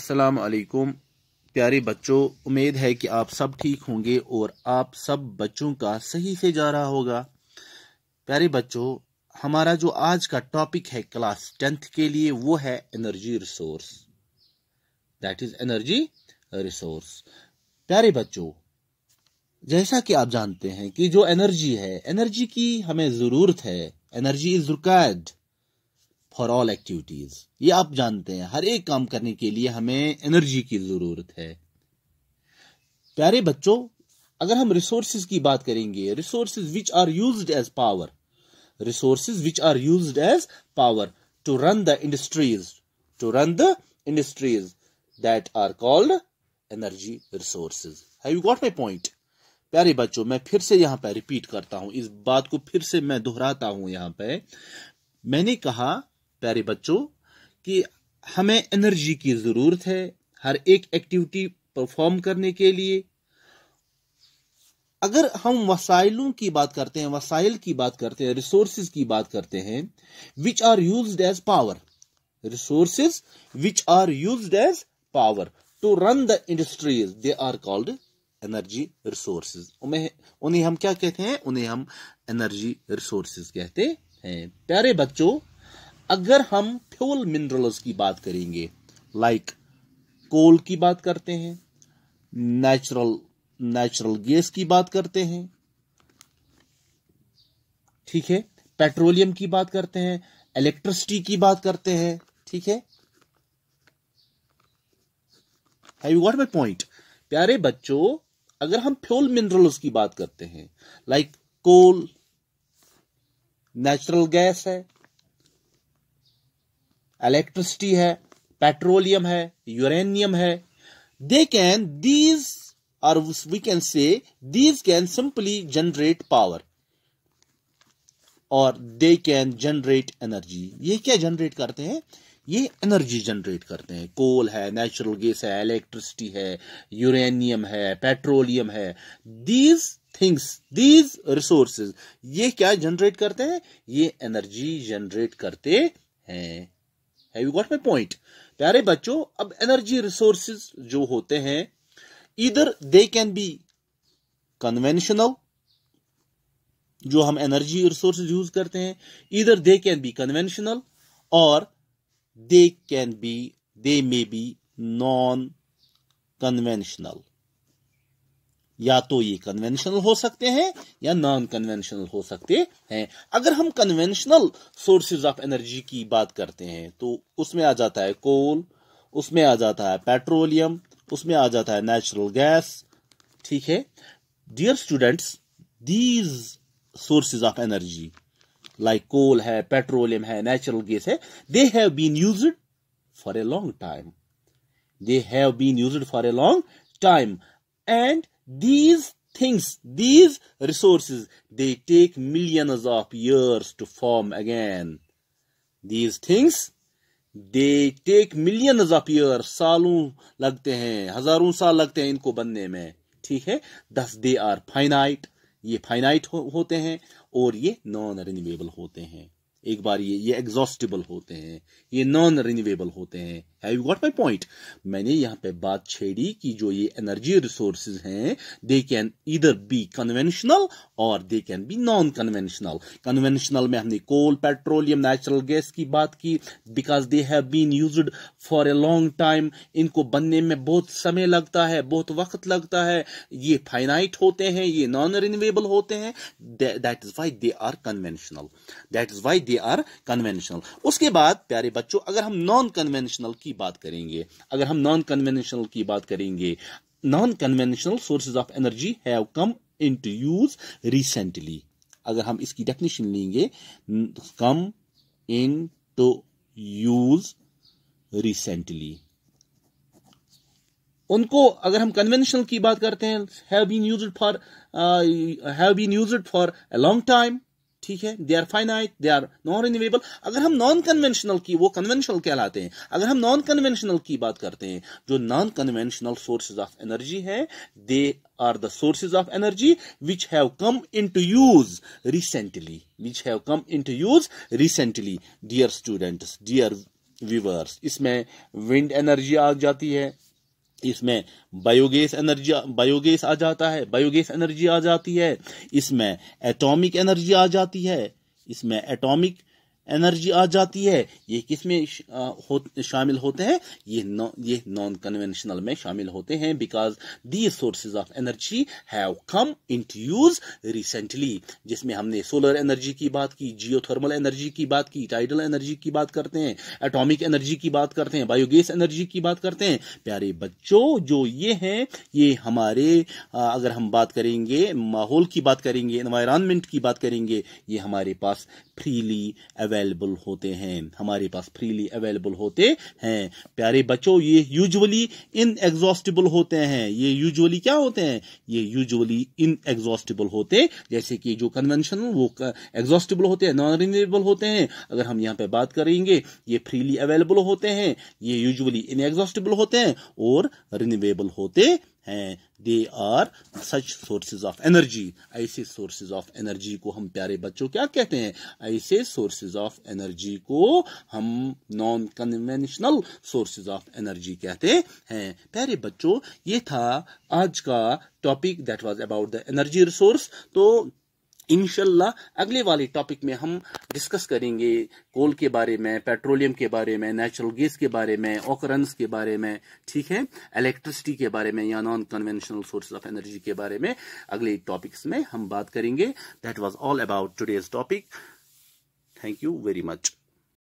अस्सलाम वालेकुम प्यारे बच्चों उम्मीद है कि आप सब ठीक होंगे और आप सब बच्चों का सही से जा रहा होगा प्यारे बच्चों हमारा जो आज का टॉपिक है क्लास टेंथ के लिए वो है energy resource that is energy resource प्यारे बच्चों जैसा कि आप जानते हैं कि जो एनर्जी है एनर्जी की हमें ज़रूरत है energy is required for all activities ये आप जानते हैं हर एक काम करने के लिए हमें एनर्जी की जरूरत है प्यारे बच्चों अगर हम रिसोर्सिस की बात करेंगे resources which are use as power resources which are use as power to run the industries to run the industries that are called energy resources have you got my point प्यारे बच्चों मैं फिर से यहां पर रिपीट करता हूं इस बात को फिर से मैं दोहराता हूं यहां पर मैंने कहा प्यारे बच्चों कि हमें एनर्जी की ज़रूरत है हर एक एक्टिविटी परफॉर्म करने के लिए अगर हम वसाइलों की बात करते हैं वसाइल की बात करते हैं रिसोर्स की बात करते हैं which are use as power resources which are use as power to run the industries they are called energy resources उन्हें हम क्या कहते हैं उन्हें हम एनर्जी रिसोर्सिस कहते हैं प्यारे बच्चों अगर हम फ्यूल मिनरल्स की बात करेंगे लाइक कोल की बात करते हैं नेचुरल नेचुरल गैस की बात करते हैं ठीक है पेट्रोलियम की बात करते हैं इलेक्ट्रिसिटी की बात करते हैं ठीक है have you got my point प्यारे बच्चों अगर हम फ्यूल मिनरल्स की बात करते हैं लाइक कोल नेचुरल गैस है इलेक्ट्रिसिटी है पेट्रोलियम है यूरेनियम है दे कैन दीज और we can say these can simply generate power और दे कैन जनरेट एनर्जी ये क्या जनरेट करते हैं ये एनर्जी जनरेट करते हैं कोल है नेचुरल गैस है इलेक्ट्रिसिटी है यूरेनियम है पेट्रोलियम है दीज थिंग्स दीज रिसोर्सेज ये क्या जनरेट करते हैं ये एनर्जी जनरेट करते हैं have you got my point प्यारे बच्चों अब एनर्जी रिसोर्सेज जो होते हैं इधर दे कैन बी कन्वेंशनल जो हम एनर्जी रिसोर्सेज यूज करते हैं इधर दे कैन बी कन्वेंशनल और they can be they may be non conventional या तो ये कन्वेंशनल हो सकते हैं या नॉन कन्वेंशनल हो सकते हैं अगर हम कन्वेंशनल सोर्सेज ऑफ एनर्जी की बात करते हैं तो उसमें आ जाता है कोल उसमें आ जाता है पेट्रोलियम उसमें आ जाता है नेचुरल गैस ठीक है dear students these sources of energy like coal है पेट्रोलियम है नेचुरल गैस है they have been use for a long time they have been use for a long time and These things, these resources, they take millions of years to form again. These things, they take millions of years, saalon lagte hain hazaron saal lagte hain inko banne mein theek hai thus they are finite ये finite हो, होते हैं और ये non renewable होते हैं एक बार ये ये एग्जॉस्टिबल होते हैं ये नॉन रिन्यूएबल होते हैं have you got my point मैंने यहाँ पे बात छेड़ी कि जो ये एनर्जी रिसोर्सेज हैं दे कैन इधर बी कन्वेंशनल और they can be non conventional conventional में हमने कोल पेट्रोलियम नेचुरल गैस की बात की because they have been use for a long time इनको बनने में बहुत समय लगता है बहुत वक्त लगता है ये फाइनाइट होते हैं ये नॉन रिन्यूएबल होते हैं that is why they are conventional that is why they are conventional उसके बाद प्यारे बच्चों अगर हम नॉन कन्वेंशनल की बात करेंगे अगर हम नॉन कन्वेंशनल की बात करेंगे non conventional sources of energy have come into use recently अगर हम इसकी डेफिनेशन लेंगे come into use recently उनको अगर हम कन्वेंशनल की बात करते हैं have been used for have been used for a long time ठीक है they are finite they are non renewable अगर हम नॉन कन्वेंशनल की वो कन्वेंशनल कहलाते हैं अगर हम नॉन कन्वेंशनल की बात करते हैं जो non conventional sources of energy है they sources of energy which have come into use recently which have come into use recently dear students dear viewers इसमें विंड एनर्जी आ जाती है इसमें बायोगैस एनर्जी बायोगैस आ जाता है biogas energy आ जाती है इसमें एटॉमिक एनर्जी आ जाती है इसमें एटॉमिक एनर्जी आ जाती है ये किस में हो, शामिल होते हैं ये नौ, ये नॉन कन्वेंशनल में शामिल होते हैं because the sources of energy have come into use recently जिसमें हमने सोलर एनर्जी की बात की जियोथर्मल एनर्जी की बात की टाइडल एनर्जी की बात करते हैं एटॉमिक एनर्जी की बात करते हैं बायोगेस एनर्जी की बात करते हैं प्यारे बच्चों जो ये हैं ये हमारे अगर हम बात करेंगे माहौल की बात करेंगे इन्वायरमेंट की बात करेंगे ये हमारे पास फ्रीली अवेलेबल अवेलेबल होते हैं हमारे पास फ्रीली अवेलेबल होते हैं प्यारे बच्चों ये यूजुअली इन एग्जॉस्टिबल होते हैं ये यूजुअली क्या होते हैं ये यूजुअली इन एग्जॉस्टिबल होते जैसे कि जो कन्वेंशनल वो एग्जॉस्टिबल होते हैं नॉन रिन्यूएबल होते हैं अगर हम यहाँ पे बात करेंगे ये फ्रीली अवेलेबल होते हैं ये यूजुअली इन एग्जॉस्टिबल होते हैं और रिन्यूएबल होते हैं they are such sources of energy ऐसे सोर्सेज ऑफ एनर्जी को हम प्यारे बच्चों क्या कहते हैं ऐसे सोर्सेज ऑफ एनर्जी को हम non conventional sources of energy कहते हैं प्यारे बच्चों ये था आज का topic that was about the energy resource तो इनशाला अगले वाले टॉपिक में हम डिस्कस करेंगे कोल के बारे में पेट्रोलियम के बारे में नेचुरल गैस के बारे में ऑकरेंस के बारे में ठीक है इलेक्ट्रिसिटी के बारे में या non conventional source of energy के बारे में अगले टॉपिक्स में हम बात करेंगे that was all about today's topic thank you very much